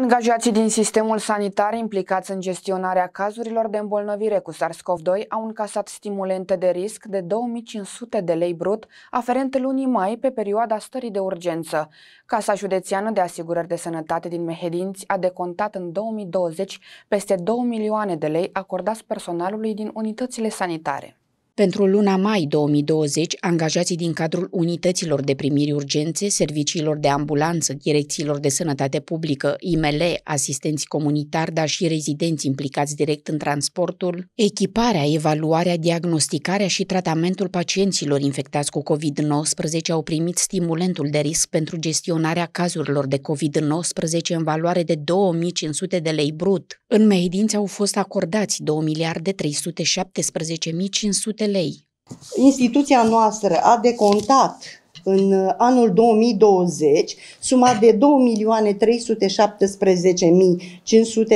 Angajații din sistemul sanitar implicați în gestionarea cazurilor de îmbolnăvire cu SARS-CoV-2 au încasat stimulente de risc de 2500 de lei brut aferente lunii mai pe perioada stării de urgență. Casa Județeană de Asigurări de Sănătate din Mehedinți a decontat în 2020 peste 2 milioane de lei acordați personalului din unitățile sanitare. Pentru luna mai 2020, angajații din cadrul unităților de primiri urgențe, serviciilor de ambulanță, direcțiilor de sănătate publică, IML, asistenți comunitari, dar și rezidenți implicați direct în transportul, echiparea, evaluarea, diagnosticarea și tratamentul pacienților infectați cu COVID-19 au primit stimulentul de risc pentru gestionarea cazurilor de COVID-19 în valoare de 2500 de lei brut. În Meidinți au fost acordați 2 miliarde 317.500 lei. Instituția noastră a decontat în uh, anul 2020 suma de 2.317.500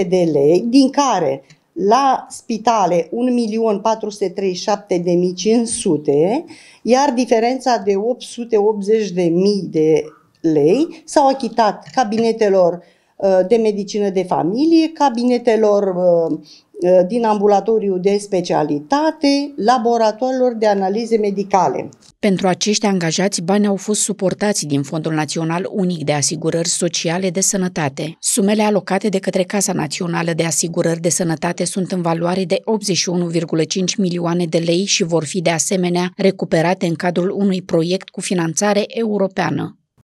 de lei, din care la spitale 1.437.500, iar diferența de 880.000 de lei s-au achitat cabinetelor uh, de medicină de familie, cabinetelor uh, Eh, din ambulatoriu de specialitate laboratorilor de analize medicale. Pentru acești angajați, bani au fost suportați din Fondul Național Unic de Asigurări Sociale de Sănătate. Sumele alocate de către Casa Națională de Asigurări de Sănătate sunt în valoare de 81,5 milioane de lei și vor fi de asemenea recuperate în cadrul unui proiect cu finanțare europeană.